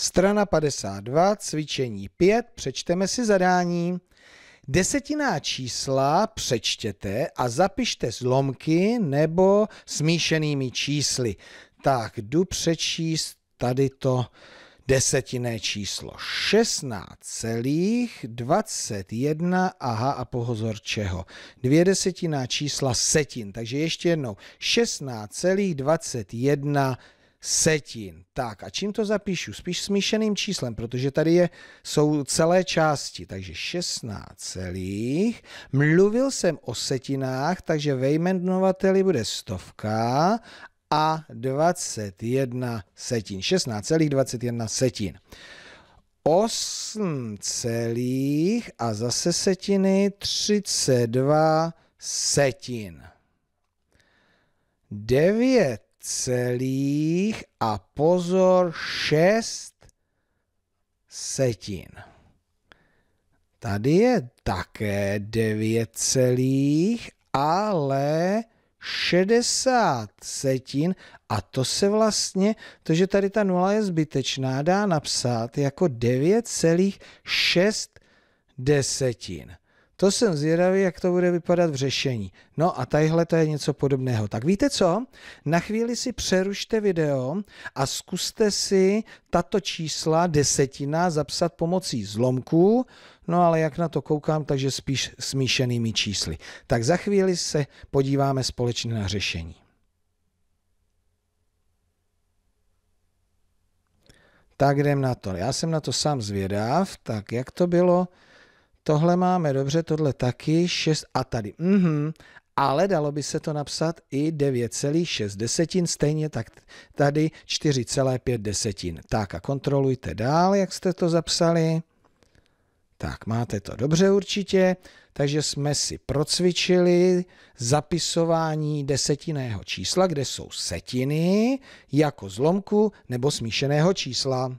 Strana 52, cvičení 5, přečteme si zadání. Desetinná čísla přečtěte a zapište zlomky nebo smíšenými čísly. Tak jdu přečíst tady to desetinné číslo. 16,21, aha a pohozor čeho. Dvě desetiná čísla setin, takže ještě jednou. 16,21 setin. Tak a čím to zapíšu? Spíš smíšeným číslem, protože tady je, jsou celé části, takže 16 celých. Mluvil jsem o setinách, takže ve jmenovateli bude stovka a 21 setin. 16 celých 21 setin. 8 celých a zase setiny 32 setin. 9 celých a pozor 6 setin. Tady je také 9 celých, ale 60 setin a to se vlastně, to, že tady ta nula je zbytečná, dá napsat jako 9,6 desetin. To jsem zvědavý, jak to bude vypadat v řešení. No a tadyhle to je něco podobného. Tak víte co? Na chvíli si přerušte video a zkuste si tato čísla desetina zapsat pomocí zlomků, no ale jak na to koukám, takže spíš smíšenými čísly. Tak za chvíli se podíváme společně na řešení. Tak jdem na to. Já jsem na to sám zvědav, tak jak to bylo? tohle máme dobře, tohle taky, 6 a tady. Mhm, ale dalo by se to napsat i 9,6 desetin, stejně tak tady 4,5 desetin. Tak a kontrolujte dál, jak jste to zapsali. Tak, máte to dobře určitě, takže jsme si procvičili zapisování desetinného čísla, kde jsou setiny, jako zlomku nebo smíšeného čísla.